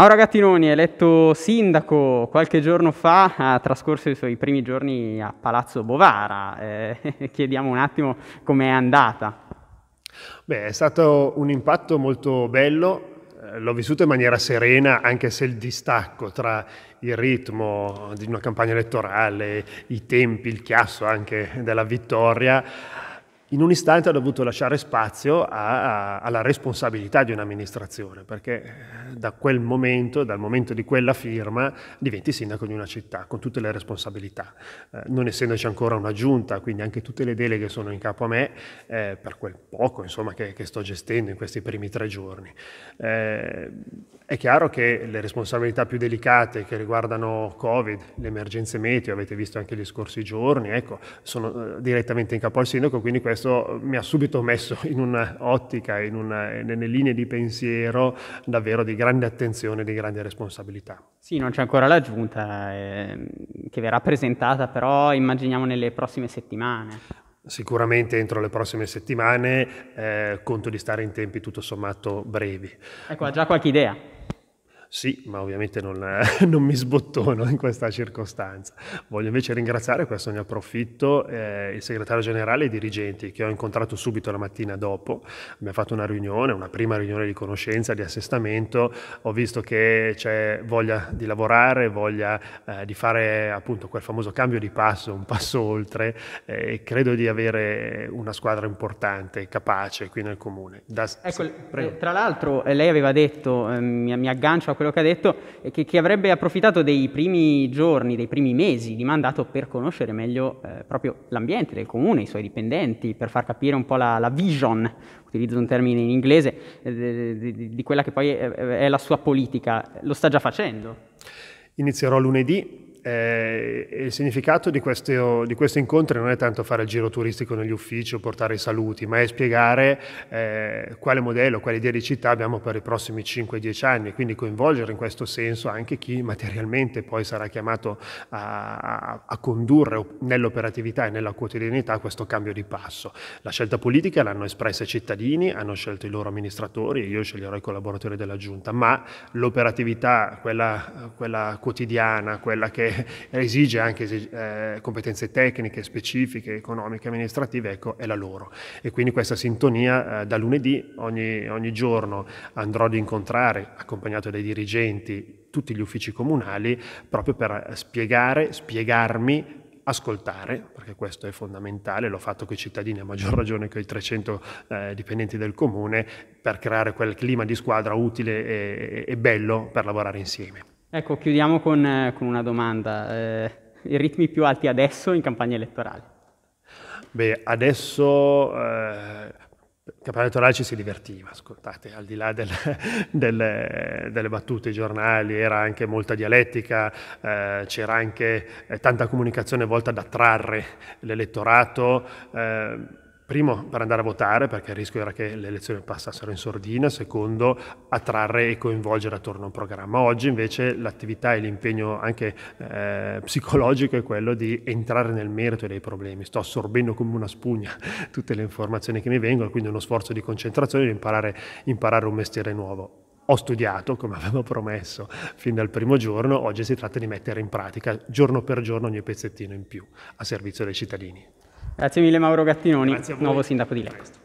Mauro Gattinoni, eletto sindaco qualche giorno fa, ha trascorso i suoi primi giorni a Palazzo Bovara. Eh, chiediamo un attimo com'è andata. Beh, è stato un impatto molto bello, eh, l'ho vissuto in maniera serena, anche se il distacco tra il ritmo di una campagna elettorale, i tempi, il chiasso anche della vittoria in un istante ha dovuto lasciare spazio a, a, alla responsabilità di un'amministrazione, perché eh, da quel momento, dal momento di quella firma, diventi sindaco di una città con tutte le responsabilità. Eh, non essendoci ancora una giunta, quindi anche tutte le deleghe sono in capo a me, eh, per quel poco insomma, che, che, sto gestendo in questi primi tre giorni. Eh, è chiaro che le responsabilità più delicate che riguardano Covid, le emergenze meteo, avete visto anche gli scorsi giorni, ecco, sono eh, direttamente in capo al sindaco, quindi questo questo mi ha subito messo in un'ottica, in una, nelle linee di pensiero davvero di grande attenzione e di grande responsabilità. Sì, non c'è ancora la giunta eh, che verrà presentata, però immaginiamo nelle prossime settimane. Sicuramente entro le prossime settimane eh, conto di stare in tempi tutto sommato brevi. Ecco, ha già qualche idea. Sì, ma ovviamente non, non, mi sbottono in questa circostanza. Voglio invece ringraziare, questo ne approfitto, eh, il segretario generale e i dirigenti che ho incontrato subito la mattina dopo. Abbiamo fatto una riunione, una prima riunione di conoscenza, di assestamento. Ho visto che c'è voglia di lavorare, voglia eh, di fare appunto quel famoso cambio di passo, un passo oltre eh, e credo di avere una squadra importante, capace qui nel comune. Da, ecco, se, tra l'altro eh, lei aveva detto, ehm, mi, mi aggancio a quello che ha detto, che, che, avrebbe approfittato dei primi giorni, dei primi mesi di mandato per conoscere meglio eh, proprio l'ambiente del comune, i suoi dipendenti, per far capire un po' la, la vision, utilizzo un termine in inglese, eh, di, di, quella che poi è, è la sua politica. Lo sta già facendo. Inizierò lunedì eh, il significato di, questo, oh, di questi incontri non è tanto fare il giro turistico negli uffici o portare i saluti, ma è spiegare eh, quale modello, quale idea di città abbiamo per i prossimi 5-10 anni, e quindi coinvolgere in questo senso anche chi materialmente poi sarà chiamato a, a condurre nell'operatività e nella quotidianità questo cambio di passo. La scelta politica l'hanno espressa i cittadini, hanno scelto i loro amministratori, io sceglierò i collaboratori della Giunta, ma l'operatività, quella, quella quotidiana, quella che eh, esige anche eh, competenze tecniche, specifiche, economiche, amministrative, ecco, è la loro. E quindi questa sintonia eh, da lunedì ogni, ogni giorno andrò ad incontrare, accompagnato dai dirigenti, tutti gli uffici comunali, proprio per eh, spiegare, spiegarmi, ascoltare, perché questo è fondamentale, l'ho fatto con i cittadini a maggior ragione che i 300 eh, dipendenti del comune, per creare quel clima di squadra utile e, e bello per lavorare insieme. Ecco, chiudiamo con, eh, con una domanda. Eh, I ritmi più alti adesso in campagna elettorale? Beh, adesso eh, campagna elettorale ci si divertiva, ascoltate, al di là del, delle, delle, battute, i giornali, era anche molta dialettica, eh, c'era anche eh, tanta comunicazione volta ad attrarre l'elettorato. Eh, primo per andare a votare perché il rischio era che le elezioni passassero in sordina, secondo attrarre e coinvolgere attorno a un programma. Oggi invece l'attività e l'impegno anche eh, psicologico è quello di entrare nel merito dei problemi, sto assorbendo come una spugna tutte le informazioni che mi vengono, quindi uno sforzo di concentrazione di imparare, imparare un mestiere nuovo ho studiato, come avevo promesso fin dal primo giorno, oggi si tratta di mettere in pratica giorno per giorno ogni pezzettino in più a servizio dei cittadini. Grazie mille Mauro Gattinoni, nuovo sindaco di Lecco.